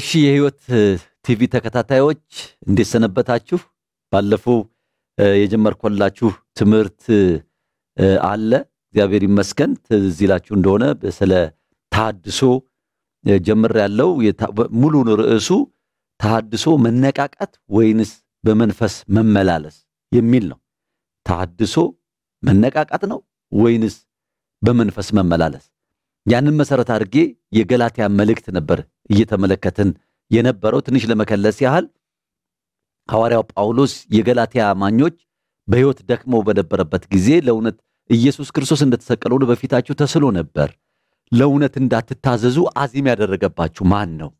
እሺ የህይወት ቲቪ ተከታታዮች እንዴት ሰነበታችሁ? ባለፈው የጀመርኮላችሁ ትምህርት አለ። እግዚአብሔር ይመስገን ትዝ ይላችሁ እንደሆነ ስለ ተሃድሶ ጀምር ያለው ሙሉን ርዕሱ ተሃድሶ መነቃቃት ወይንስ በመንፈስ መመላለስ የሚል ነው። ተሃድሶ መነቃቃት ነው ወይንስ በመንፈስ መመላለስ? ያንን መሰረት አድርጌ የገላትያ መልእክት ነበር እየተመለከትን የነበረው። ትንሽ ለመከለስ ያህል ሐዋርያው ጳውሎስ የገላትያ አማኞች በሕይወት ደክመው በነበረበት ጊዜ ለእውነት ኢየሱስ ክርስቶስ እንደተሰቀለ ሁሉ በፊታችሁ ተስሎ ነበር። ለእውነት እንዳትታዘዙ አዚም ያደረገባችሁ ማን ነው?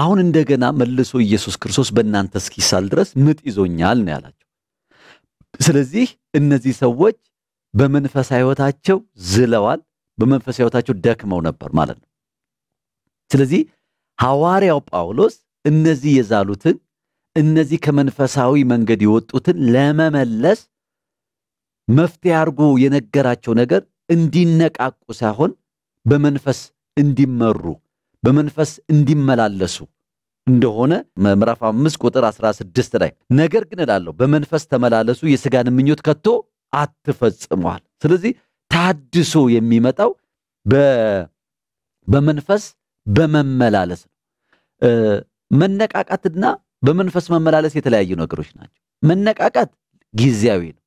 አሁን እንደገና መልሶ ኢየሱስ ክርስቶስ በእናንተ እስኪሳል ድረስ ምጥ ይዞኛል ነው ያላቸው። ስለዚህ እነዚህ ሰዎች በመንፈሳዊ ሕይወታቸው ዝለዋል። በመንፈስ ህይወታቸው ደክመው ነበር ማለት ነው። ስለዚህ ሐዋርያው ጳውሎስ እነዚህ የዛሉትን እነዚህ ከመንፈሳዊ መንገድ የወጡትን ለመመለስ መፍትሄ አድርጎ የነገራቸው ነገር እንዲነቃቁ ሳይሆን በመንፈስ እንዲመሩ በመንፈስ እንዲመላለሱ እንደሆነ ምዕራፍ 5 ቁጥር 16 ላይ ነገር ግን እላለሁ በመንፈስ ተመላለሱ የስጋን ምኞት ከቶ አትፈጽሟል። ስለዚህ ታድሶ የሚመጣው በመንፈስ በመመላለስ ነው። መነቃቃትና በመንፈስ መመላለስ የተለያዩ ነገሮች ናቸው። መነቃቃት ጊዜያዊ ነው።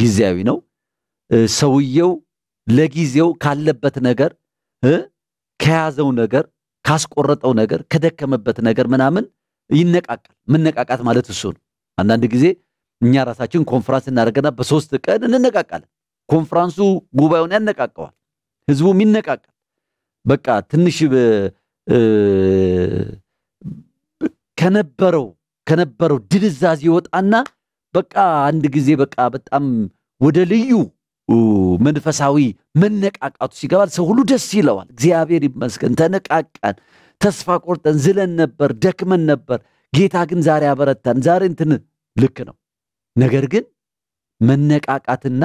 ጊዜያዊ ነው። ሰውየው ለጊዜው ካለበት ነገር ከያዘው ነገር ካስቆረጠው ነገር ከደከመበት ነገር ምናምን ይነቃቃል። መነቃቃት ማለት እሱ ነው። አንዳንድ ጊዜ እኛ ራሳችን ኮንፈረንስ እናደርገና በሶስት ቀን እንነቃቃለን። ኮንፍራንሱ ጉባኤውን ያነቃቀዋል። ህዝቡም ይነቃቃል። በቃ ትንሽ ከነበረው ከነበረው ድንዛዝ ይወጣና በቃ አንድ ጊዜ በቃ በጣም ወደ ልዩ መንፈሳዊ መነቃቃቱ ሲገባል ሰው ሁሉ ደስ ይለዋል። እግዚአብሔር ይመስገን ተነቃቃን። ተስፋ ቆርጠን ዝለን ነበር፣ ደክመን ነበር። ጌታ ግን ዛሬ አበረታን። ዛሬ እንትን ልክ ነው። ነገር ግን መነቃቃትና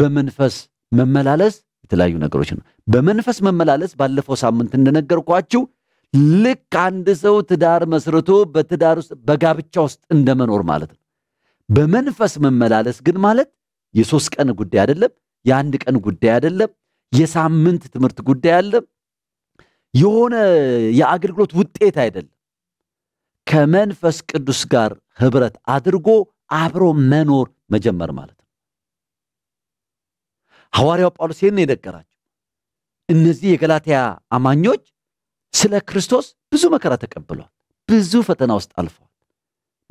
በመንፈስ መመላለስ የተለያዩ ነገሮች ነው። በመንፈስ መመላለስ ባለፈው ሳምንት እንደነገርኳችሁ ልክ አንድ ሰው ትዳር መስርቶ በትዳር ውስጥ በጋብቻ ውስጥ እንደመኖር ማለት ነው። በመንፈስ መመላለስ ግን ማለት የሶስት ቀን ጉዳይ አይደለም፣ የአንድ ቀን ጉዳይ አይደለም፣ የሳምንት ትምህርት ጉዳይ አይደለም፣ የሆነ የአገልግሎት ውጤት አይደለም። ከመንፈስ ቅዱስ ጋር ህብረት አድርጎ አብሮ መኖር መጀመር ማለት ነው። ሐዋርያው ጳውሎስ ይህን የነገራቸው። እነዚህ የገላትያ አማኞች ስለ ክርስቶስ ብዙ መከራ ተቀብለዋል። ብዙ ፈተና ውስጥ አልፈዋል።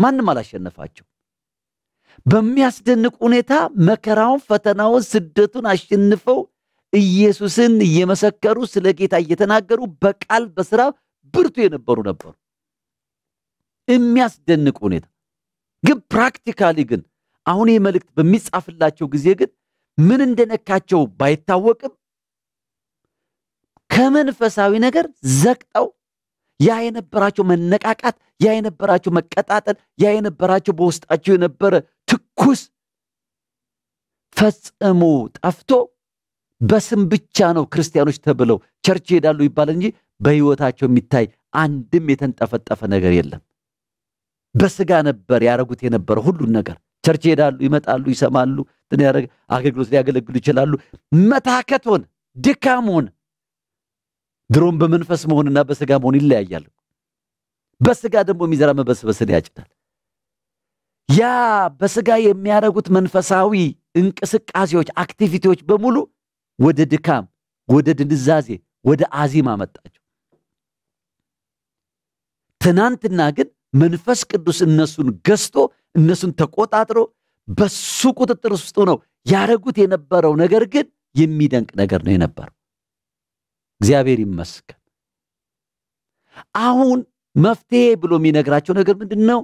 ማንም አላሸነፋቸው። በሚያስደንቅ ሁኔታ መከራውን፣ ፈተናውን፣ ስደቱን አሸንፈው ኢየሱስን እየመሰከሩ ስለ ጌታ እየተናገሩ በቃል በስራ ብርቱ የነበሩ ነበሩ። የሚያስደንቅ ሁኔታ ግን ፕራክቲካሊ ግን አሁን ይህ መልእክት በሚጻፍላቸው ጊዜ ግን ምን እንደነካቸው ባይታወቅም ከመንፈሳዊ ነገር ዘቅጠው ያ የነበራቸው መነቃቃት፣ ያ የነበራቸው መቀጣጠል፣ ያ የነበራቸው በውስጣቸው የነበረ ትኩስ ፈጽሞ ጠፍቶ በስም ብቻ ነው ክርስቲያኖች ተብለው ቸርች ይሄዳሉ ይባላል እንጂ በህይወታቸው የሚታይ አንድም የተንጠፈጠፈ ነገር የለም። በስጋ ነበር ያደረጉት የነበረ ሁሉን ነገር። ቸርች ይሄዳሉ፣ ይመጣሉ፣ ይሰማሉ፣ አገልግሎት ሊያገለግሉ ይችላሉ። መታከት ሆነ፣ ድካም ሆነ። ድሮም በመንፈስ መሆንና በስጋ መሆን ይለያያል በስጋ ደግሞ የሚዘራ መበስበስን ያጭዳል። ያ በስጋ የሚያደርጉት መንፈሳዊ እንቅስቃሴዎች፣ አክቲቪቲዎች በሙሉ ወደ ድካም፣ ወደ ድንዛዜ፣ ወደ አዚም አመጣቸው። ትናንትና ግን መንፈስ ቅዱስ እነሱን ገዝቶ እነሱን ተቆጣጥሮ በሱ ቁጥጥር ውስጥ ነው ያደረጉት የነበረው ነገር ግን የሚደንቅ ነገር ነው የነበረው። እግዚአብሔር ይመስገን። አሁን መፍትሄ ብሎ የሚነግራቸው ነገር ምንድን ነው?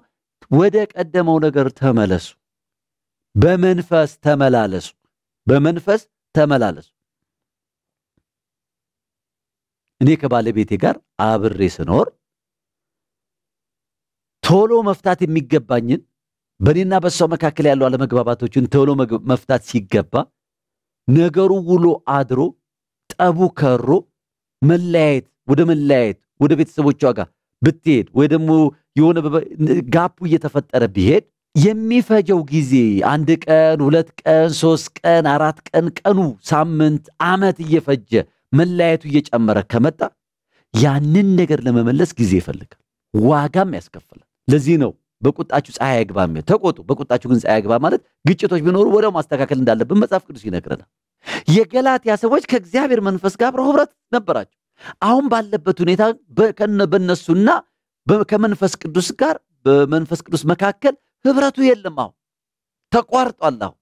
ወደ ቀደመው ነገር ተመለሱ። በመንፈስ ተመላለሱ። በመንፈስ ተመላለሱ። እኔ ከባለቤቴ ጋር አብሬ ስኖር ቶሎ መፍታት የሚገባኝን በእኔና በእሷ መካከል ያሉ አለመግባባቶችን ተብሎ መፍታት ሲገባ ነገሩ ውሎ አድሮ ጠቡ ከሮ መለያየት ወደ መለያየት ወደ ቤተሰቦቿ ጋር ብትሄድ ወይ ደግሞ የሆነ ጋፑ እየተፈጠረ ቢሄድ የሚፈጀው ጊዜ አንድ ቀን፣ ሁለት ቀን፣ ሶስት ቀን፣ አራት ቀን፣ ቀኑ፣ ሳምንት፣ ዓመት እየፈጀ መለያየቱ እየጨመረ ከመጣ ያንን ነገር ለመመለስ ጊዜ ይፈልጋል፣ ዋጋም ያስከፍላል። ለዚህ ነው በቁጣችሁ ፀሐይ አይግባም። ተቆጡ፣ በቁጣችሁ ግን ፀሐይ አይግባ ማለት ግጭቶች ቢኖሩ ወዲያው ማስተካከል እንዳለብን መጽሐፍ ቅዱስ ይነግረናል። የገላትያ ሰዎች ከእግዚአብሔር መንፈስ ጋር አብረው ህብረት ነበራቸው። አሁን ባለበት ሁኔታ በነሱና ከመንፈስ ቅዱስ ጋር በመንፈስ ቅዱስ መካከል ህብረቱ የለም። አሁን ተቋርጧል። አሁን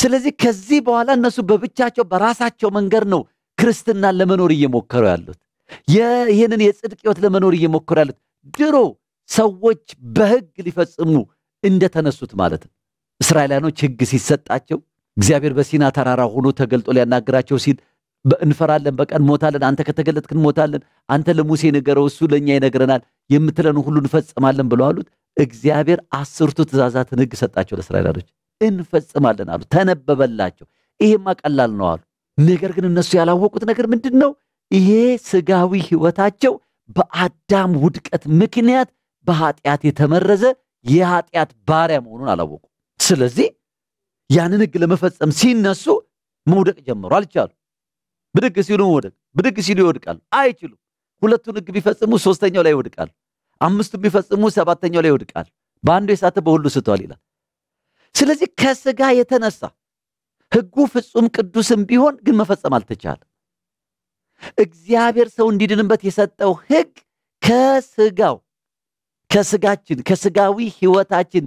ስለዚህ ከዚህ በኋላ እነሱ በብቻቸው በራሳቸው መንገድ ነው ክርስትናን ለመኖር እየሞከሩ ያሉት፣ ይህንን የጽድቅ ህይወት ለመኖር እየሞከሩ ያሉት ድሮ ሰዎች በህግ ሊፈጽሙ እንደተነሱት ማለት ነው። እስራኤላኖች ህግ ሲሰጣቸው እግዚአብሔር በሲና ተራራ ሆኖ ተገልጦ ሊያናግራቸው ሲል እንፈራለን፣ በቀን ሞታለን፣ አንተ ከተገለጥክ እንሞታለን፣ አንተ ለሙሴ ንገረው፣ እሱ ለእኛ ይነግረናል፣ የምትለን ሁሉ እንፈጽማለን ብለው አሉት። እግዚአብሔር አስርቱ ትእዛዛትን ህግ ሰጣቸው ለእስራኤላኖች። እንፈጽማለን አሉ፣ ተነበበላቸው። ይሄማ ቀላል ነው አሉ። ነገር ግን እነሱ ያላወቁት ነገር ምንድን ነው? ይሄ ስጋዊ ህይወታቸው በአዳም ውድቀት ምክንያት በኃጢአት የተመረዘ የኃጢአት ባሪያ መሆኑን አላወቁ። ስለዚህ ያንን ህግ ለመፈጸም ሲነሱ መውደቅ ጀመሩ። አልቻሉ። ብድግ ሲሉ መውደቅ፣ ብድግ ሲሉ ይወድቃሉ። አይችሉም። ሁለቱን ህግ ቢፈጽሙ ሶስተኛው ላይ ይወድቃሉ። አምስቱ ቢፈጽሙ ሰባተኛው ላይ ይወድቃሉ። በአንዱ የሳተ በሁሉ ስቷል ይላል። ስለዚህ ከስጋ የተነሳ ህጉ ፍጹም ቅዱስም ቢሆን ግን መፈጸም አልተቻለም። እግዚአብሔር ሰው እንዲድንበት የሰጠው ህግ ከስጋው ከስጋችን ከስጋዊ ህይወታችን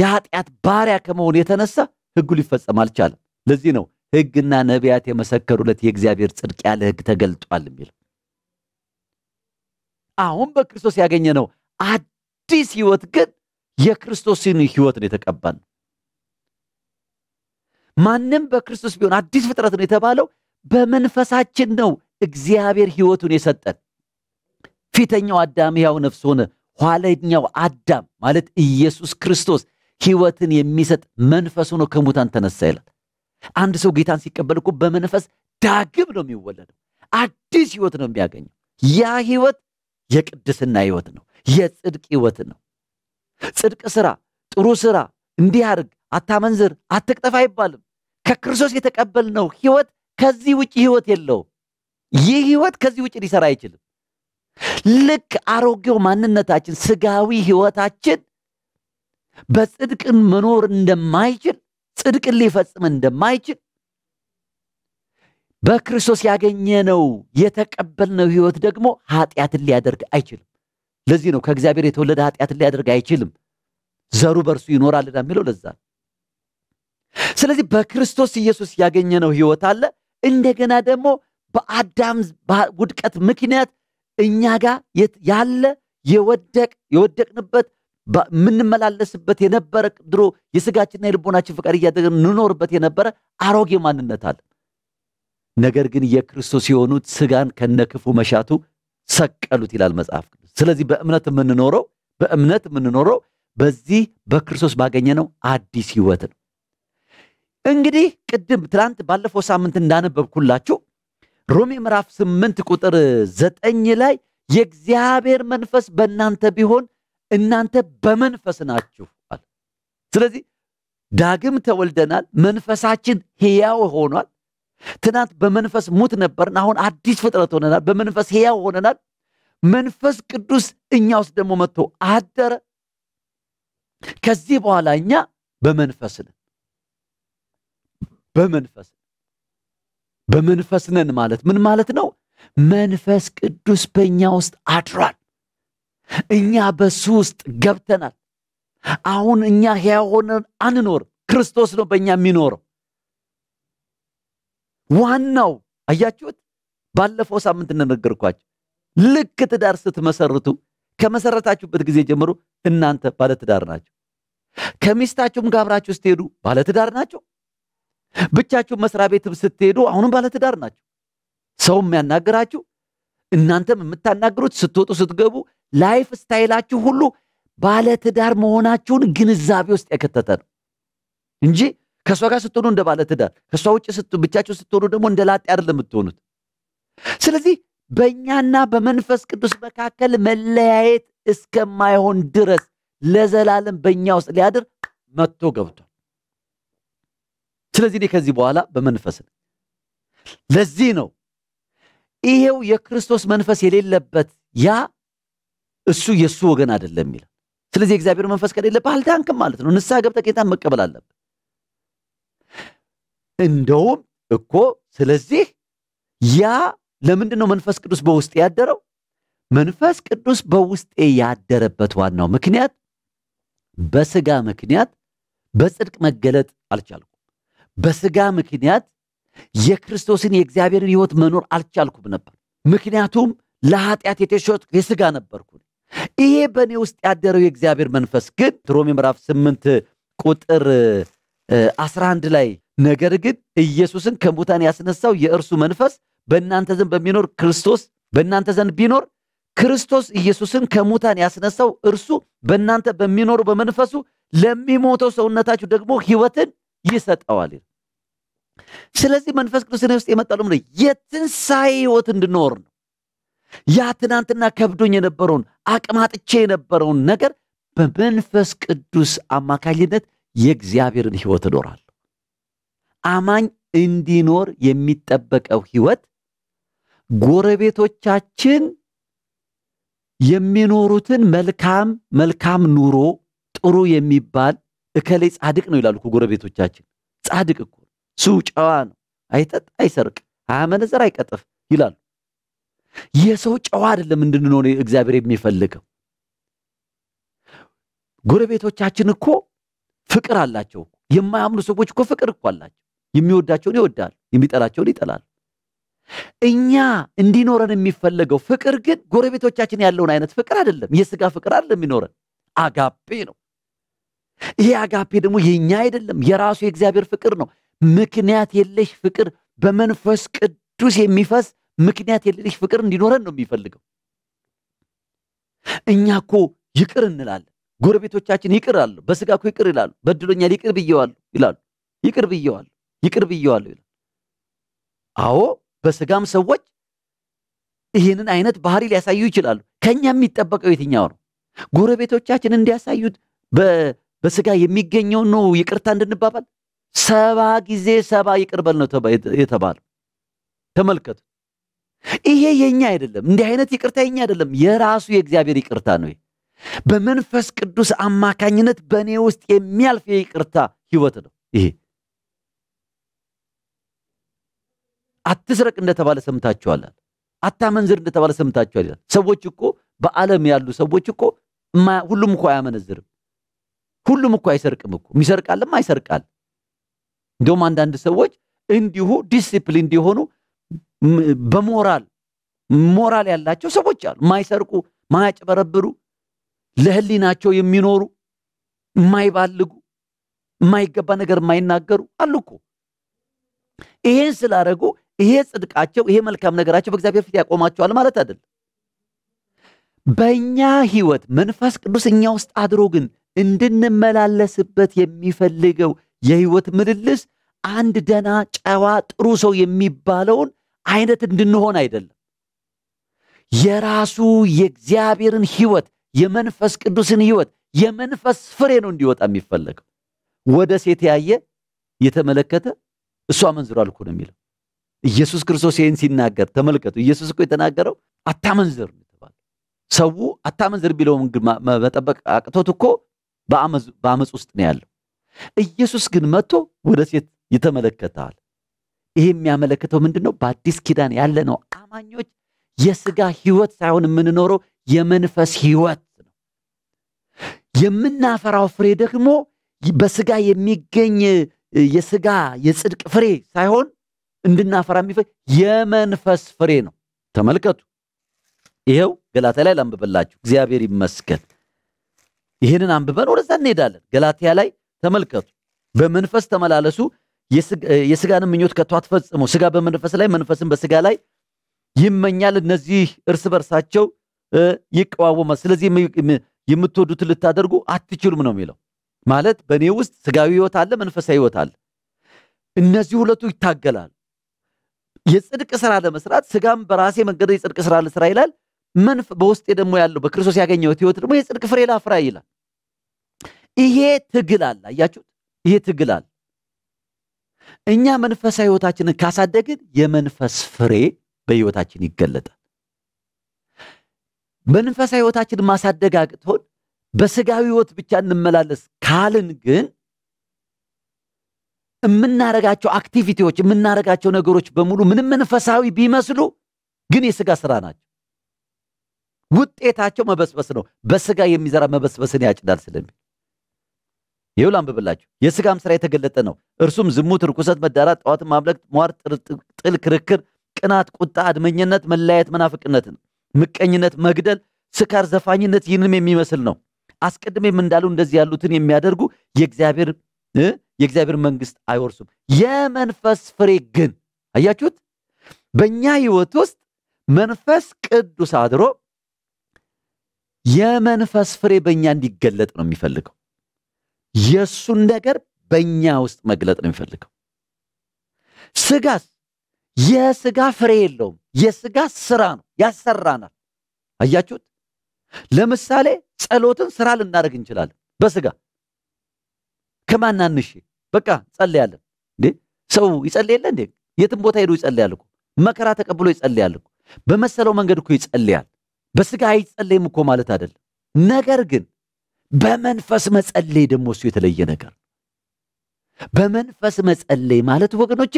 የኃጢአት ባሪያ ከመሆን የተነሳ ህጉ ሊፈጸም አልቻለም። ለዚህ ነው ህግና ነቢያት የመሰከሩለት የእግዚአብሔር ጽድቅ ያለ ህግ ተገልጧል የሚል አሁን በክርስቶስ ያገኘ ነው አዲስ ህይወት ግን የክርስቶስን ህይወት ነው የተቀባን። ማንም በክርስቶስ ቢሆን አዲስ ፍጥረት ነው የተባለው በመንፈሳችን ነው እግዚአብሔር ህይወቱን የሰጠን። ፊተኛው አዳም ሕያው ነፍስ ሆነ። ኋለኛው አዳም ማለት ኢየሱስ ክርስቶስ ሕይወትን የሚሰጥ መንፈስ ሆኖ ከሙታን ተነሳ ይላል። አንድ ሰው ጌታን ሲቀበል እኮ በመንፈስ ዳግም ነው የሚወለደው። አዲስ ሕይወት ነው የሚያገኘው። ያ ሕይወት የቅድስና ሕይወት ነው፣ የጽድቅ ሕይወት ነው። ጽድቅ ስራ፣ ጥሩ ስራ፣ እንዲህ አድርግ፣ አታመንዝር፣ አትቅጠፍ አይባልም። ከክርስቶስ የተቀበልነው ሕይወት ከዚህ ውጭ ሕይወት የለውም። ይህ ሕይወት ከዚህ ውጭ ሊሰራ አይችልም። ልክ አሮጌው ማንነታችን ስጋዊ ህይወታችን በጽድቅን መኖር እንደማይችል ጽድቅን ሊፈጽም እንደማይችል በክርስቶስ ያገኘነው የተቀበልነው ህይወት ደግሞ ኃጢአትን ሊያደርግ አይችልም። ለዚህ ነው ከእግዚአብሔር የተወለደ ኃጢአትን ሊያደርግ አይችልም፣ ዘሩ በእርሱ ይኖራልና የሚለው ለዛ ስለዚህ በክርስቶስ ኢየሱስ ያገኘነው ህይወት አለ። እንደገና ደግሞ በአዳም ውድቀት ምክንያት እኛ ጋር ያለ የወደቅ የወደቅንበት የምንመላለስበት የነበረ ድሮ የስጋችንና የልቦናችን ፈቃድ እያደረግን እንኖርበት የነበረ አሮጌ ማንነት አለ። ነገር ግን የክርስቶስ የሆኑት ስጋን ከነክፉ መሻቱ ሰቀሉት ይላል መጽሐፍ ቅዱስ። ስለዚህ በእምነት የምንኖረው በእምነት የምንኖረው በዚህ በክርስቶስ ባገኘነው አዲስ ህይወት ነው። እንግዲህ ቅድም ትናንት ባለፈው ሳምንት እንዳነበብኩላችሁ ሮሜ ምዕራፍ ስምንት ቁጥር ዘጠኝ ላይ የእግዚአብሔር መንፈስ በእናንተ ቢሆን እናንተ በመንፈስ ናችሁ አለ። ስለዚህ ዳግም ተወልደናል። መንፈሳችን ሕያው ሆኗል። ትናንት በመንፈስ ሙት ነበርን። አሁን አዲስ ፍጥረት ሆነናል። በመንፈስ ሕያው ሆነናል። መንፈስ ቅዱስ እኛ ውስጥ ደግሞ መጥቶ አደረ። ከዚህ በኋላ እኛ በመንፈስ ነን በመንፈስ በመንፈስ ነን ማለት ምን ማለት ነው? መንፈስ ቅዱስ በእኛ ውስጥ አድሯል። እኛ በሱ ውስጥ ገብተናል። አሁን እኛ ሕያው ሆነን አንኖርም። ክርስቶስ ነው በእኛ የሚኖረው። ዋናው አያችሁት? ባለፈው ሳምንት እንደነገርኳችሁ ልክ ትዳር ስትመሰርቱ ከመሰረታችሁበት ጊዜ ጀምሮ እናንተ ባለትዳር ናቸው። ከሚስታችሁም ጋብራችሁ አብራችሁ ስትሄዱ ባለትዳር ናቸው። ብቻችሁ መስሪያ ቤትም ስትሄዱ አሁንም ባለትዳር ናችሁ። ሰው የሚያናግራችሁ እናንተም የምታናግሩት ስትወጡ ስትገቡ፣ ላይፍ ስታይላችሁ ሁሉ ባለትዳር መሆናችሁን ግንዛቤ ውስጥ የከተተ ነው እንጂ ከእሷ ጋር ስትሆኑ እንደ ባለትዳር ከእሷ ውጭ ብቻችሁ ስትሆኑ ደግሞ እንደ ላጤ አይደለም የምትሆኑት። ስለዚህ በእኛና በመንፈስ ቅዱስ መካከል መለያየት እስከማይሆን ድረስ ለዘላለም በእኛ ውስጥ ሊያድር መጥቶ ገብቷል። ስለዚህ እኔ ከዚህ በኋላ በመንፈስ ለዚህ ነው ይሄው የክርስቶስ መንፈስ የሌለበት ያ እሱ የእሱ ወገን አይደለም ይላል። ስለዚህ የእግዚአብሔር መንፈስ ከሌለብህ አልዳንክም ማለት ነው። ንስሐ ገብተ ጌታን መቀበል አለበት። እንደውም እኮ ስለዚህ ያ ለምንድን ነው መንፈስ ቅዱስ በውስጤ ያደረው? መንፈስ ቅዱስ በውስጤ ያደረበት ዋናው ምክንያት በስጋ ምክንያት በጽድቅ መገለጥ አልቻልኩም። በስጋ ምክንያት የክርስቶስን የእግዚአብሔርን ህይወት መኖር አልቻልኩም ነበር። ምክንያቱም ለኃጢአት የተሸጥኩ የስጋ ነበርኩ። ይሄ በእኔ ውስጥ ያደረው የእግዚአብሔር መንፈስ ግን ሮሜ ምዕራፍ 8 ቁጥር 11 ላይ ነገር ግን ኢየሱስን ከሙታን ያስነሳው የእርሱ መንፈስ በእናንተ ዘንድ በሚኖር ክርስቶስ በእናንተ ዘንድ ቢኖር ክርስቶስ ኢየሱስን ከሙታን ያስነሳው እርሱ በእናንተ በሚኖሩ በመንፈሱ ለሚሞተው ሰውነታችሁ ደግሞ ህይወትን ይሰጠዋል። ስለዚህ መንፈስ ቅዱስ እኔ ውስጥ የመጣው ለምንድን ነው? የትንሣኤ ህይወት እንድኖር ነው። ያ ትናንትና ከብዶኝ የነበረውን አቅም አጥቼ የነበረውን ነገር በመንፈስ ቅዱስ አማካኝነት የእግዚአብሔርን ህይወት እኖራለሁ። አማኝ እንዲኖር የሚጠበቀው ህይወት ጎረቤቶቻችን የሚኖሩትን መልካም መልካም ኑሮ ጥሩ የሚባል እከሌ ጻድቅ ነው ይላሉ ጎረቤቶቻችን። ጻድቅ እኮ ሱ ጨዋ ነው፣ አይጠጥ፣ አይሰርቅ፣ አያመነዘር፣ አይቀጥፍ ይላሉ። የሰው ጨዋ አይደለም እንድንሆን እግዚአብሔር የሚፈልገው። ጎረቤቶቻችን እኮ ፍቅር አላቸው። የማያምኑ ሰዎች እኮ ፍቅር እኮ አላቸው። የሚወዳቸውን ይወዳል፣ የሚጠላቸውን ይጠላል። እኛ እንዲኖረን የሚፈለገው ፍቅር ግን ጎረቤቶቻችን ያለውን አይነት ፍቅር አይደለም። የስጋ ፍቅር አይደለም የሚኖረን፣ አጋጴ ነው። ይሄ አጋፔ ደግሞ የኛ አይደለም፣ የራሱ የእግዚአብሔር ፍቅር ነው። ምክንያት የለሽ ፍቅር፣ በመንፈስ ቅዱስ የሚፈስ ምክንያት የለሽ ፍቅር እንዲኖረን ነው የሚፈልገው። እኛ እኮ ይቅር እንላለን። ጎረቤቶቻችን ይቅር አሉ። በስጋ እኮ ይቅር ይላሉ። በድሎኛል፣ ይቅር ብየዋሉ ይላሉ። ይቅር ብየዋሉ፣ ይቅር ብየዋሉ ይቅር ብየዋሉ ይላሉ አዎ በስጋም ሰዎች ይህንን አይነት ባህሪ ሊያሳዩ ይችላሉ። ከኛ የሚጠበቀው የትኛው ነው? ጎረቤቶቻችን እንዲያሳዩት በስጋ የሚገኘው ነው ይቅርታ እንድንባባል ሰባ ጊዜ ሰባ ይቅርበል ነው የተባለ ተመልከቱ፣ ይሄ የኛ አይደለም። እንዲህ አይነት ይቅርታ የኛ አይደለም፣ የራሱ የእግዚአብሔር ይቅርታ ነው። በመንፈስ ቅዱስ አማካኝነት በእኔ ውስጥ የሚያልፍ የይቅርታ ህይወት ነው ይሄ። አትስረቅ እንደተባለ ሰምታችኋል። አታመንዝር እንደተባለ ሰምታችኋል። ሰዎች እኮ በዓለም ያሉ ሰዎች እኮ ሁሉም እኮ አያመነዝርም። ሁሉም እኮ አይሰርቅም እኮ የሚሰርቃልም አይሰርቃል። እንደውም አንዳንድ ሰዎች እንዲሁ ዲሲፕሊን እንዲሆኑ በሞራል ሞራል ያላቸው ሰዎች አሉ። ማይሰርቁ፣ ማያጭበረብሩ፣ ለህሊናቸው የሚኖሩ የማይባልጉ፣ የማይገባ ነገር የማይናገሩ አሉ እኮ። ይሄን ስላደረጉ ይሄ ጽድቃቸው፣ ይሄ መልካም ነገራቸው በእግዚአብሔር ፊት ያቆማቸዋል ማለት አይደለም። በእኛ ህይወት መንፈስ ቅዱስ እኛ ውስጥ አድሮ ግን እንድንመላለስበት የሚፈልገው የህይወት ምልልስ አንድ ደና ጨዋ ጥሩ ሰው የሚባለውን አይነት እንድንሆን አይደለም። የራሱ የእግዚአብሔርን ህይወት የመንፈስ ቅዱስን ህይወት የመንፈስ ፍሬ ነው እንዲወጣ የሚፈለገው። ወደ ሴት ያየ የተመለከተ እሷ መንዝሮ አልኩ ነው የሚለው ኢየሱስ ክርስቶስ ይህን ሲናገር ተመልከቱ። ኢየሱስ እኮ የተናገረው አታመንዝር ነው ሰው አታመንዝር ቢለውም መጠበቅ አቅቶት እኮ በአመፅ ውስጥ ነው ያለው። ኢየሱስ ግን መጥቶ ወደ ሴት ይተመለከታል። ይሄ የሚያመለክተው ምንድን ነው? በአዲስ ኪዳን ያለ ነው። አማኞች የስጋ ህይወት ሳይሆን የምንኖረው የመንፈስ ህይወት ነው። የምናፈራው ፍሬ ደግሞ በስጋ የሚገኝ የስጋ የጽድቅ ፍሬ ሳይሆን እንድናፈራ የሚፈ የመንፈስ ፍሬ ነው። ተመልከቱ። ይኸው ገላታ ላይ ላንብበላችሁ። እግዚአብሔር ይመስገን። ይህንን አንብበን ወደዛ እንሄዳለን። ገላትያ ላይ ተመልከቱ። በመንፈስ ተመላለሱ፣ የስጋንም ምኞት ከቶ አትፈጽሙ። ስጋ በመንፈስ ላይ መንፈስን በስጋ ላይ ይመኛል። እነዚህ እርስ በርሳቸው ይቀዋወማል። ስለዚህ የምትወዱትን ልታደርጉ አትችሉም ነው የሚለው። ማለት በእኔ ውስጥ ስጋዊ ህይወት አለ፣ መንፈሳዊ ህይወት አለ። እነዚህ ሁለቱ ይታገላሉ። የጽድቅ ስራ ለመስራት ስጋም በራሴ መንገድ የጽድቅ ስራ ልስራ ይላል። መንፍ በውስጤ ደግሞ ያለው በክርስቶስ ያገኘሁት ህይወት ደግሞ የጽድቅ ፍሬ ላፍራ ይላል። ይሄ ትግል አለ። አያችሁት? ይሄ ትግል አለ። እኛ መንፈሳዊ ህይወታችንን ካሳደግን የመንፈስ ፍሬ በህይወታችን ይገለጣል። መንፈሳዊ ህይወታችን ማሳደግ አቅቶን በስጋዊ ህይወት ብቻ እንመላለስ ካልን ግን የምናረጋቸው አክቲቪቲዎች የምናረጋቸው ነገሮች በሙሉ ምንም መንፈሳዊ ቢመስሉ ግን የስጋ ስራ ናቸው። ውጤታቸው መበስበስ ነው። በስጋ የሚዘራ መበስበስን ያጭዳል ስለሚል ይሁላ አንብብላችሁ። የስጋም ስራ የተገለጠ ነው። እርሱም ዝሙት፣ ርኩሰት፣ መዳራት፣ ጠዋት ማምለክ፣ ሟር፣ ጥል፣ ክርክር፣ ቅናት፣ ቁጣ፣ አድመኝነት፣ መለያየት፣ መናፍቅነት፣ ምቀኝነት፣ መግደል፣ ስካር፣ ዘፋኝነት ይህንም የሚመስል ነው። አስቀድሜም እንዳሉ እንደዚህ ያሉትን የሚያደርጉ የእግዚአብሔር የእግዚአብሔር መንግስት አይወርሱም። የመንፈስ ፍሬ ግን አያችሁት፣ በእኛ ህይወት ውስጥ መንፈስ ቅዱስ አድሮ የመንፈስ ፍሬ በእኛ እንዲገለጥ ነው የሚፈልገው። የእሱን ነገር በእኛ ውስጥ መግለጥ ነው የሚፈልገው። ስጋስ የስጋ ፍሬ የለውም። የስጋ ስራ ነው፣ ያሰራናል። አያችሁት? ለምሳሌ ጸሎትን ስራ ልናደርግ እንችላለን። በስጋ ከማናንሽ በቃ ጸልያለን እንዴ? ሰው ይጸልየለ እንዴ? የትም ቦታ ሄዶ ይጸልያል እኮ መከራ ተቀብሎ ይጸልያል እኮ በመሰለው መንገድ እኮ ይጸልያል። በስጋ አይጸለይም እኮ ማለት አይደለም። ነገር ግን በመንፈስ መጸለይ ደግሞ እሱ የተለየ ነገር በመንፈስ መጸለይ ማለት ወገኖቼ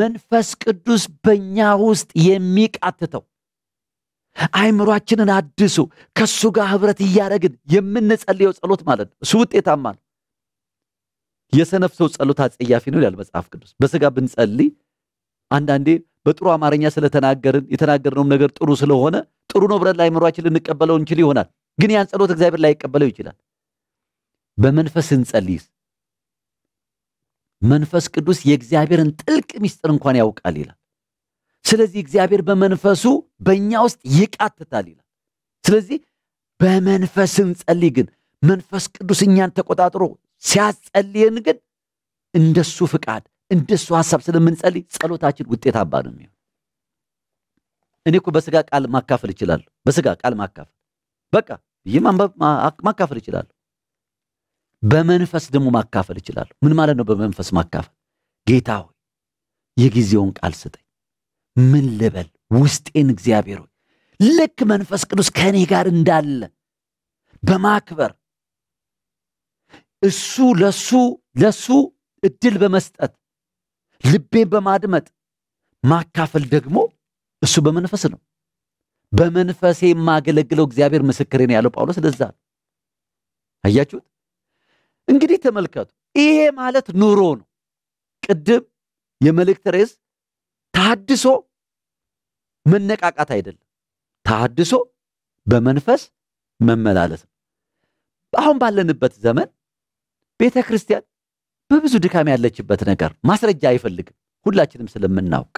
መንፈስ ቅዱስ በእኛ ውስጥ የሚቃትተው አይምሯችንን አድሱ ከእሱ ጋር ህብረት እያደረግን የምንጸልየው ጸሎት ማለት ነው። እሱ ውጤታማ ነው። የሰነፍ ሰው ጸሎት አጸያፊ ነው ይላል መጽሐፍ ቅዱስ። በስጋ ብንጸልይ አንዳንዴ በጥሩ አማርኛ ስለተናገርን የተናገርነውም ነገር ጥሩ ስለሆነ ጥሩ ነው ብለን ላይምሯችን ልንቀበለው እንችል ይሆናል። ግን ያን ጸሎት እግዚአብሔር ላይቀበለው ይችላል። በመንፈስ እንጸልይስ? መንፈስ ቅዱስ የእግዚአብሔርን ጥልቅ ምስጢር እንኳን ያውቃል ይላል። ስለዚህ እግዚአብሔር በመንፈሱ በእኛ ውስጥ ይቃትታል ይላል። ስለዚህ በመንፈስ እንጸልይ። ግን መንፈስ ቅዱስ እኛን ተቆጣጥሮ ሲያስጸልየን ግን እንደሱ ፍቃድ እንደሱ ሀሳብ ስለምንጸልይ ጸሎታችን ውጤታማ ነው የሚሆን። እኔ እኮ በስጋ ቃል ማካፈል እችላለሁ። በስጋ ቃል ማካፈል በቃ ይህ ማንበብ ማካፈል እችላለሁ። በመንፈስ ደግሞ ማካፈል እችላለሁ። ምን ማለት ነው? በመንፈስ ማካፈል ጌታ ሆይ የጊዜውን ቃል ስጠኝ፣ ምን ልበል ውስጤን እግዚአብሔር ሆይ ልክ መንፈስ ቅዱስ ከእኔ ጋር እንዳለ በማክበር እሱ ለሱ ለሱ እድል በመስጠት ልቤን በማድመጥ ማካፈል ደግሞ እሱ በመንፈስ ነው። በመንፈሴ የማገለግለው እግዚአብሔር ምስክሬ ነው ያለው ጳውሎስ። ለዛ ነው አያችሁት። እንግዲህ ተመልከቱ፣ ይሄ ማለት ኑሮ ነው። ቅድም የመልእክት ርዕስ ታድሶ መነቃቃት አይደለም፣ ታድሶ በመንፈስ መመላለስ ነው። አሁን ባለንበት ዘመን ቤተ ክርስቲያን በብዙ ድካም ያለችበት ነገር ማስረጃ አይፈልግም። ሁላችንም ስለምናውቅ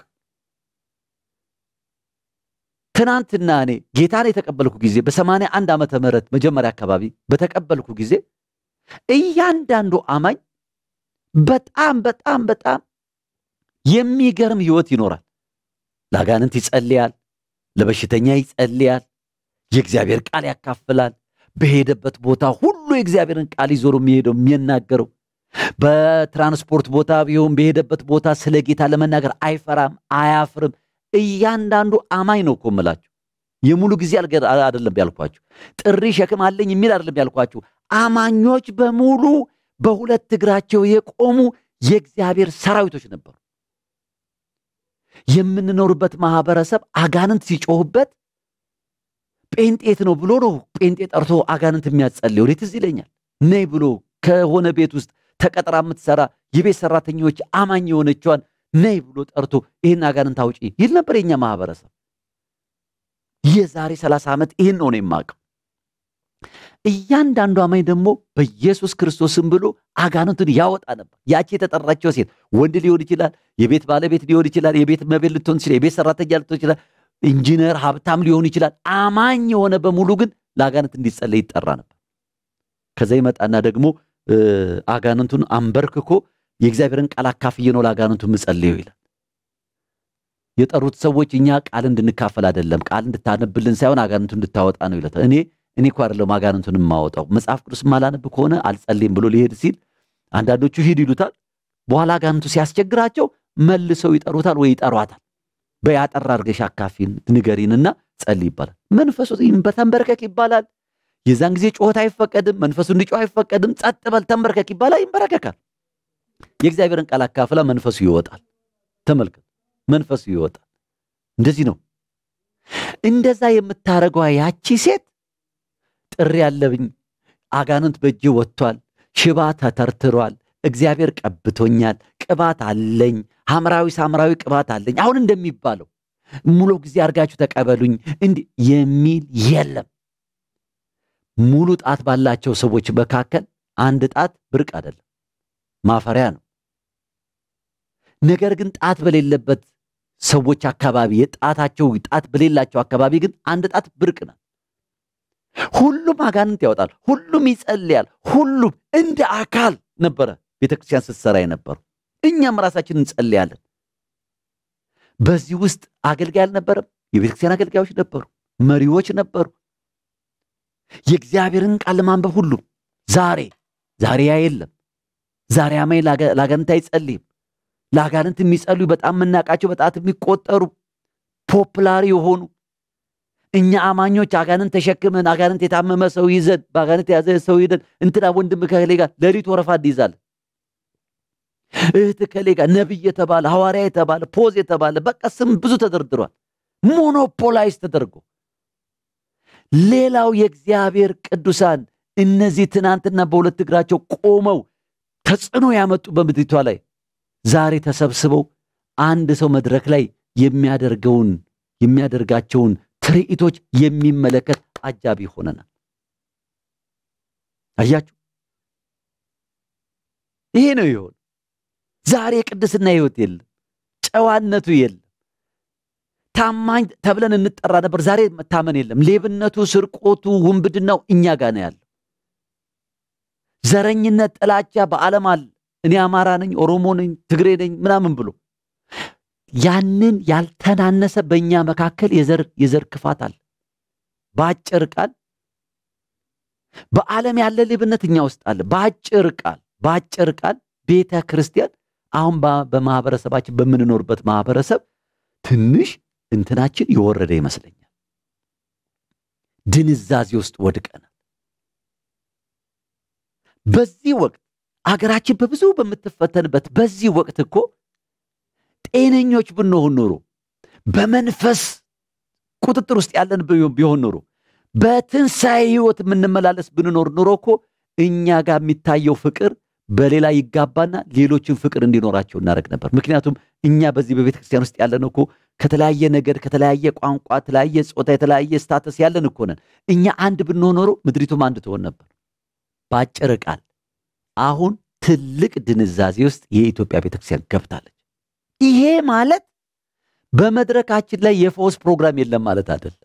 ትናንትና እኔ ጌታን የተቀበልኩ ጊዜ በሰማንያ አንድ ዓመተ ምህረት መጀመሪያ አካባቢ በተቀበልኩ ጊዜ እያንዳንዱ አማኝ በጣም በጣም በጣም የሚገርም ህይወት ይኖራል። ለአጋንንት ይጸልያል፣ ለበሽተኛ ይጸልያል፣ የእግዚአብሔር ቃል ያካፍላል። በሄደበት ቦታ ሁሉ የእግዚአብሔርን ቃል ይዞ የሚሄደው የሚናገረው በትራንስፖርት ቦታ ቢሆን በሄደበት ቦታ ስለ ጌታ ለመናገር አይፈራም፣ አያፍርም። እያንዳንዱ አማኝ ነው እኮ እምላችሁ። የሙሉ ጊዜ አይደለም ያልኳችሁ፣ ጥሪ ሸክም አለኝ የሚል አይደለም ያልኳችሁ። አማኞች በሙሉ በሁለት እግራቸው የቆሙ የእግዚአብሔር ሰራዊቶች ነበሩ። የምንኖርበት ማህበረሰብ አጋንንት ሲጮህበት ጴንጤት ነው ብሎ ነው ጴንጤ ጠርቶ አጋንንት የሚያጸልየው። እኔ ትዝ ይለኛል ነይ ብሎ ከሆነ ቤት ውስጥ ተቀጥራ የምትሰራ የቤት ሰራተኞች አማኝ የሆነችዋን ነይ ብሎ ጠርቶ ይህን አጋንንት አውጪ ይል ነበር የኛ ማህበረሰብ። የዛሬ 30 ዓመት ይህን ነው ነው የማውቀው። እያንዳንዱ አማኝ ደግሞ በኢየሱስ ክርስቶስም ብሎ አጋንንቱን ያወጣ ነበር። ያቺ የተጠራቸው ሴት ወንድ ሊሆን ይችላል፣ የቤት ባለቤት ሊሆን ይችላል፣ የቤት መቤት ልትሆን ይችላል፣ የቤት ሰራተኛ ልትሆን ይችላል፣ ኢንጂነር ሀብታም ሊሆን ይችላል። አማኝ የሆነ በሙሉ ግን ለአጋንንት እንዲጸለይ ይጠራ ነበር። ከዛ ይመጣና ደግሞ አጋንንቱን አንበርክኮ የእግዚአብሔርን ቃል አካፍዬ ነው ለአጋንንቱ ምጸልዩ ይላል። የጠሩት ሰዎች እኛ ቃል እንድንካፈል አይደለም፣ ቃል እንድታነብልን ሳይሆን አጋንንቱን እንድታወጣ ነው ይለታል። እኔ እኔ እኮ አይደለም አጋንንቱን የማወጣው መጽሐፍ ቅዱስ ማላነብ ከሆነ አልጸልይም ብሎ ሊሄድ ሲል አንዳንዶቹ ሂድ ይሉታል። በኋላ አጋንንቱ ሲያስቸግራቸው መልሰው ይጠሩታል ወይ ይጠሯታል። በያጠራ አድርገሽ አካፊን ንገሪንና ጸልይ ይባላል። መንፈሱ በተንበርከክ ይባላል። የዛን ጊዜ ጩኸት አይፈቀድም፣ መንፈሱ እንዲጮህ አይፈቀድም። ጸጥ በል ተንበርከክ ይባላል፣ ይንበረከካል። የእግዚአብሔርን ቃል አካፍላ መንፈሱ ይወጣል። ተመልከት፣ መንፈሱ ይወጣል። እንደዚህ ነው። እንደዛ የምታረገዋ ያቺ ሴት ጥሪ ያለብኝ፣ አጋንንት በእጅ ወጥቷል፣ ሽባ ተተርትሯል፣ እግዚአብሔር ቀብቶኛል፣ ቅባት አለኝ፣ ሐምራዊ ሳምራዊ ቅባት አለኝ። አሁን እንደሚባለው ሙሉ ጊዜ አድርጋችሁ ተቀበሉኝ እንዲህ የሚል የለም። ሙሉ ጣት ባላቸው ሰዎች መካከል አንድ ጣት ብርቅ አይደለም፣ ማፈሪያ ነው። ነገር ግን ጣት በሌለበት ሰዎች አካባቢ የጣታቸው ጣት በሌላቸው አካባቢ ግን አንድ ጣት ብርቅ ናት። ሁሉም አጋንንት ያወጣል፣ ሁሉም ይጸልያል፣ ሁሉም እንደ አካል ነበረ ቤተክርስቲያን ስትሰራ የነበረው። እኛም ራሳችን እንጸልያለን። በዚህ ውስጥ አገልጋይ አልነበረም። የቤተክርስቲያን አገልጋዮች ነበሩ፣ መሪዎች ነበሩ፣ የእግዚአብሔርን ቃል ማንበብ ሁሉ ዛሬ ዛሬ አየለም ዛሬ አማይ ላጋንንት አይጸልይም። ለአጋንንት የሚጸልዩ በጣም የምናውቃቸው በጣት የሚቆጠሩ ፖፕላር የሆኑ እኛ አማኞች አጋንንት ተሸክመን አጋንንት የታመመ ሰው ይዘን በአጋንንት የያዘ ሰው ይዘን እንትና ወንድም ከሌ ጋር ሌሊት ወረፋ እንዲይዛል እህት ከሌ ጋር ነቢይ የተባለ ሐዋርያ የተባለ ፖዝ የተባለ በቃ ስም ብዙ ተደርድሯል። ሞኖፖላይዝ ተደርጎ ሌላው የእግዚአብሔር ቅዱሳን እነዚህ ትናንትና በሁለት እግራቸው ቆመው ተጽዕኖ ያመጡ በምድሪቷ ላይ ዛሬ ተሰብስበው አንድ ሰው መድረክ ላይ የሚያደርገውን የሚያደርጋቸውን ትርኢቶች የሚመለከት አጃቢ ሆነናል። አያችሁ፣ ይሄ ነው ይሆን። ዛሬ ቅድስና ህይወት የለም፣ ጨዋነቱ የለም። ታማኝ ተብለን እንጠራ ነበር። ዛሬ መታመን የለም። ሌብነቱ፣ ስርቆቱ፣ ውንብድናው እኛ ጋር ነው ያለው። ዘረኝነት፣ ጥላቻ በዓለም አለ። እኔ አማራ ነኝ፣ ኦሮሞ ነኝ፣ ትግሬ ነኝ ምናምን ብሎ ያንን ያልተናነሰ በእኛ መካከል የዘር የዘር ክፋት አለ። በአጭር ቃል በዓለም ያለ ሌብነት እኛ ውስጥ አለ። በአጭር ቃል በአጭር ቃል ቤተ ክርስቲያን አሁን በማህበረሰባችን በምንኖርበት ማህበረሰብ ትንሽ እንትናችን የወረደ ይመስለኛል። ድንዛዜ ውስጥ ወድቀናል። በዚህ ወቅት አገራችን በብዙ በምትፈተንበት በዚህ ወቅት እኮ ጤነኞች ብንሆን ኖሮ በመንፈስ ቁጥጥር ውስጥ ያለን ቢሆን ኖሮ በትንሣኤ ሕይወት የምንመላለስ ብንኖር ኖሮ እኮ እኛ ጋር የሚታየው ፍቅር በሌላ ይጋባና ሌሎችን ፍቅር እንዲኖራቸው እናደረግ ነበር። ምክንያቱም እኛ በዚህ በቤተ ክርስቲያን ውስጥ ያለን እኮ ከተለያየ ነገድ፣ ከተለያየ ቋንቋ፣ ተለያየ ጾታ፣ የተለያየ ስታተስ ያለን እኮ ነን። እኛ አንድ ብንሆን ኖሮ ምድሪቱም አንድ ትሆን ነበር። ባጭር ቃል አሁን ትልቅ ድንዛዜ ውስጥ የኢትዮጵያ ቤተክርስቲያን ገብታለች። ይሄ ማለት በመድረካችን ላይ የፈውስ ፕሮግራም የለም ማለት አይደለም።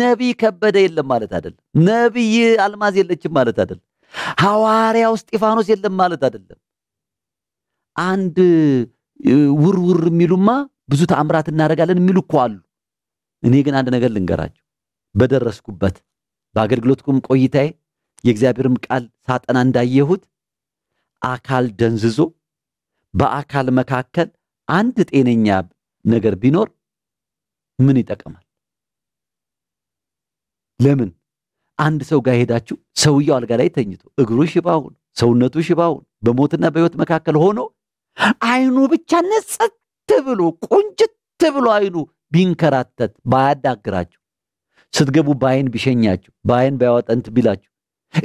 ነቢይ ከበደ የለም ማለት አይደለም። ነቢይ አልማዝ የለችም ማለት አይደለም። ሐዋርያው እስጢፋኖስ የለም ማለት አይደለም። አንድ ውርውር የሚሉማ ብዙ ተአምራት እናደርጋለን የሚሉ እኮ አሉ። እኔ ግን አንድ ነገር ልንገራቸው። በደረስኩበት በአገልግሎትኩም ቆይታዬ የእግዚአብሔርም ቃል ሳጠና እንዳየሁት አካል ደንዝዞ በአካል መካከል አንድ ጤነኛ ነገር ቢኖር ምን ይጠቅማል? ለምን አንድ ሰው ጋር ሄዳችሁ ሰውየው አልጋ ላይ ተኝቶ እግሩ ሽባውን ሰውነቱ ሽባውን በሞትና በህይወት መካከል ሆኖ አይኑ ብቻ ንጽት ብሎ ቁንጭት ብሎ አይኑ ቢንከራተት ባያዳግራችሁ ስትገቡ በአይን ቢሸኛችሁ በአይን ባያወጠንት ቢላችሁ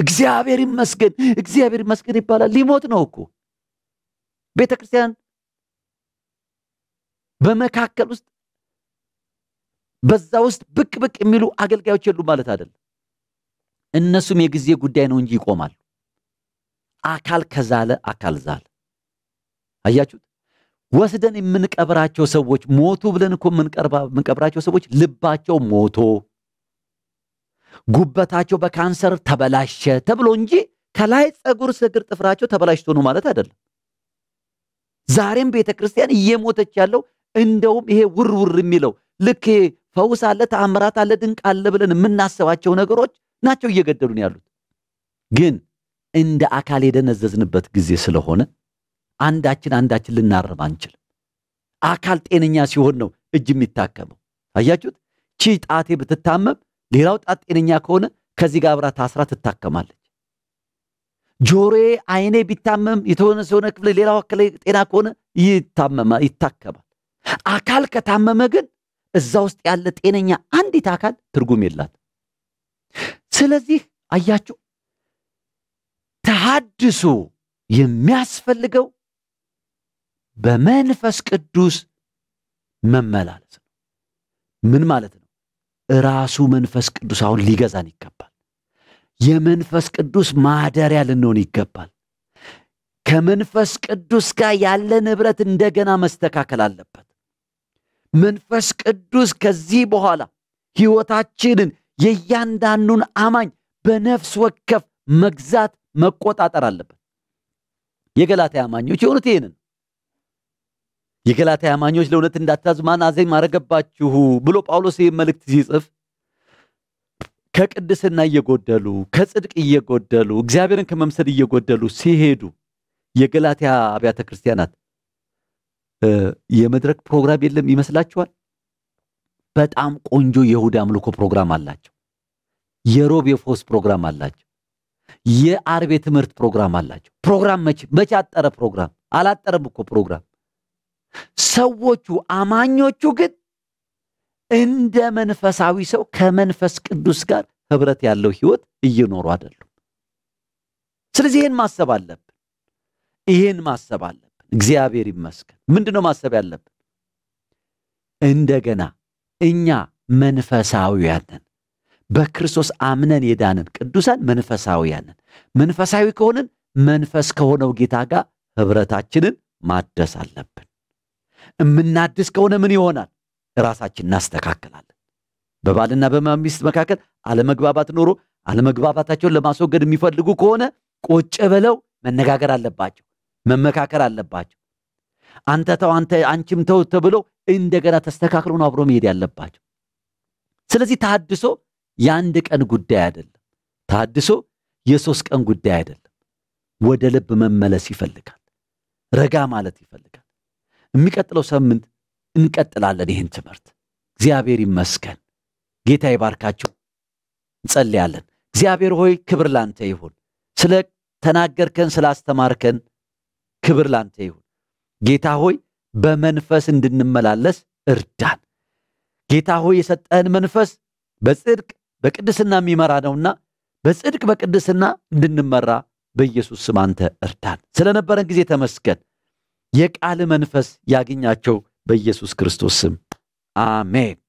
እግዚአብሔር ይመስገን እግዚአብሔር ይመስገን ይባላል። ሊሞት ነው እኮ ቤተ ክርስቲያን በመካከል ውስጥ በዛ ውስጥ ብቅ ብቅ የሚሉ አገልጋዮች የሉ ማለት አይደለም። እነሱም የጊዜ ጉዳይ ነው እንጂ ይቆማል። አካል ከዛለ አካል ዛለ። አያችሁት? ወስደን የምንቀብራቸው ሰዎች ሞቱ ብለን እኮ የምንቀብራቸው ሰዎች ልባቸው ሞቶ ጉበታቸው በካንሰር ተበላሸ ተብሎ እንጂ ከላይ ጸጉር ስግር ጥፍራቸው ተበላሽቶ ነው ማለት አይደለም። ዛሬም ቤተ ክርስቲያን እየሞተች ያለው እንደውም ይሄ ውርውር የሚለው ልክ ፈውስ አለ፣ ተአምራት አለ፣ ድንቅ አለ ብለን የምናስባቸው ነገሮች ናቸው እየገደሉን ያሉት። ግን እንደ አካል የደነዘዝንበት ጊዜ ስለሆነ አንዳችን አንዳችን ልናርም አንችልም። አካል ጤነኛ ሲሆን ነው እጅ የሚታከመው። አያችሁት? ቺ ጣቴ ብትታመም ሌላው ጣት ጤነኛ ከሆነ ከዚህ ጋር አብራ ታስራ ትታከማለች። ጆሮዬ፣ አይኔ ቢታመም የተወነ ሰሆነ ክፍል ሌላው አካል ጤና ከሆነ ይታከማል። አካል ከታመመ ግን እዛ ውስጥ ያለ ጤነኛ አንዲት አካል ትርጉም የላት። ስለዚህ አያችሁ ተሃድሶ የሚያስፈልገው በመንፈስ ቅዱስ መመላለስ ነው። ምን ማለት ነው? ራሱ መንፈስ ቅዱስ አሁን ሊገዛን ይገባል። የመንፈስ ቅዱስ ማደሪያ ልንሆን ይገባል። ከመንፈስ ቅዱስ ጋር ያለ ንብረት እንደገና መስተካከል አለበት። መንፈስ ቅዱስ ከዚህ በኋላ ሕይወታችንን የእያንዳንዱን አማኝ በነፍስ ወከፍ መግዛት መቆጣጠር አለበት። የገላትያ አማኞች የሆኑት ይህንን የገላትያ አማኞች ለእውነት እንዳታዙ ማን አዜም አረገባችሁ ብሎ ጳውሎስ ይህ መልእክት ሲጽፍ ከቅድስና እየጎደሉ ከጽድቅ እየጎደሉ እግዚአብሔርን ከመምሰል እየጎደሉ ሲሄዱ የገላትያ አብያተ ክርስቲያናት የመድረክ ፕሮግራም የለም ይመስላችኋል? በጣም ቆንጆ የእሁድ አምልኮ ፕሮግራም አላቸው። የሮብ የፎስ ፕሮግራም አላቸው። የአርብ የትምህርት ፕሮግራም አላቸው። ፕሮግራም መቼ መቼ አጠረ? ፕሮግራም አላጠረም እኮ ፕሮግራም። ሰዎቹ አማኞቹ ግን እንደ መንፈሳዊ ሰው ከመንፈስ ቅዱስ ጋር ህብረት ያለው ህይወት እየኖሩ አይደሉም። ስለዚህ ይህን ማሰብ አለብን። ይህን ማሰብ አለብን። እግዚአብሔር ይመስገን። ምንድን ነው ማሰብ ያለብን? እንደገና እኛ መንፈሳዊያንን በክርስቶስ አምነን የዳንን ቅዱሳን መንፈሳዊያንን መንፈሳዊ ከሆንን መንፈስ ከሆነው ጌታ ጋር ህብረታችንን ማደስ አለብን። እምናድስ ከሆነ ምን ይሆናል? ራሳችን እናስተካክላለን። በባልና በሚስት መካከል አለመግባባት ኖሮ አለመግባባታቸውን ለማስወገድ የሚፈልጉ ከሆነ ቆጭ ብለው መነጋገር አለባቸው፣ መመካከር አለባቸው። አንተ ተው አንተ አንቺም ተው ተብሎ እንደገና ተስተካክሎ ነው አብሮ መሄድ ያለባቸው። ስለዚህ ተሐድሶ የአንድ ቀን ጉዳይ አይደለም። ተሐድሶ የሶስት ቀን ጉዳይ አይደለም። ወደ ልብ መመለስ ይፈልጋል። ረጋ ማለት ይፈልጋል። የሚቀጥለው ሳምንት እንቀጥላለን ይህን ትምህርት። እግዚአብሔር ይመስገን። ጌታ ይባርካችሁ። እንጸልያለን። እግዚአብሔር ሆይ ክብር ላንተ ይሁን። ስለ ተናገርከን፣ ስላስተማርከን ክብር ላንተ ይሁን። ጌታ ሆይ በመንፈስ እንድንመላለስ እርዳን። ጌታ ሆይ የሰጠህን መንፈስ በጽድቅ በቅድስና የሚመራ ነውና በጽድቅ በቅድስና እንድንመራ በኢየሱስ ስም አንተ እርዳን። ስለነበረን ጊዜ ተመስገን። የቃል መንፈስ ያገኛቸው በኢየሱስ ክርስቶስ ስም አሜን።